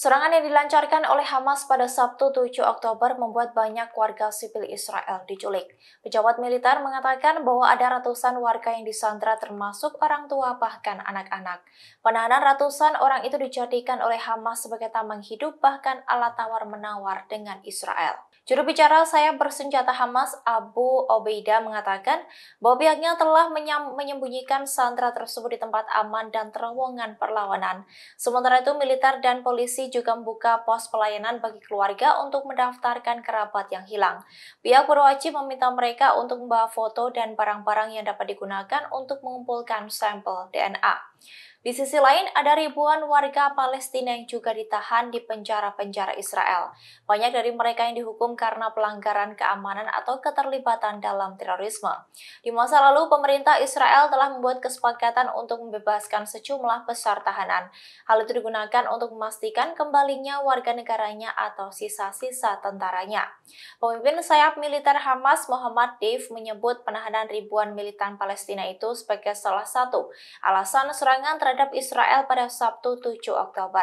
Serangan yang dilancarkan oleh Hamas pada Sabtu 7 Oktober membuat banyak warga sipil Israel diculik. Pejabat militer mengatakan bahwa ada ratusan warga yang disandra termasuk orang tua bahkan anak-anak. Penahanan ratusan orang itu dijadikan oleh Hamas sebagai tambang hidup bahkan alat tawar-menawar dengan Israel. Juru bicara saya bersenjata Hamas Abu Obeida mengatakan bahwa pihaknya telah menyembunyikan sandra tersebut di tempat aman dan terowongan perlawanan. Sementara itu militer dan polisi juga membuka pos pelayanan bagi keluarga untuk mendaftarkan kerabat yang hilang. Pihak berwajib meminta mereka untuk membawa foto dan barang-barang yang dapat digunakan untuk mengumpulkan sampel DNA. Di sisi lain, ada ribuan warga Palestina yang juga ditahan di penjara-penjara Israel. Banyak dari mereka yang dihukum karena pelanggaran keamanan atau keterlibatan dalam terorisme. Di masa lalu, pemerintah Israel telah membuat kesepakatan untuk membebaskan sejumlah besar tahanan. Hal itu digunakan untuk memastikan kembalinya warga negaranya atau sisa-sisa tentaranya. Pemimpin sayap militer Hamas Muhammad Deif menyebut penahanan ribuan militan Palestina itu sebagai salah satu alasan serangan terhadap terhadap Israel pada Sabtu 7 Oktober.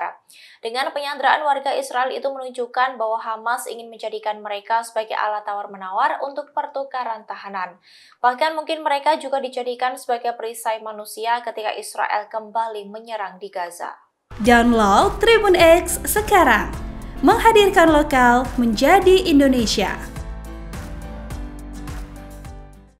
Dengan penyanderaan warga Israel itu menunjukkan bahwa Hamas ingin menjadikan mereka sebagai alat tawar-menawar untuk pertukaran tahanan. Bahkan mungkin mereka juga dijadikan sebagai perisai manusia ketika Israel kembali menyerang di Gaza. Download Tribun X sekarang. Menghadirkan lokal menjadi Indonesia.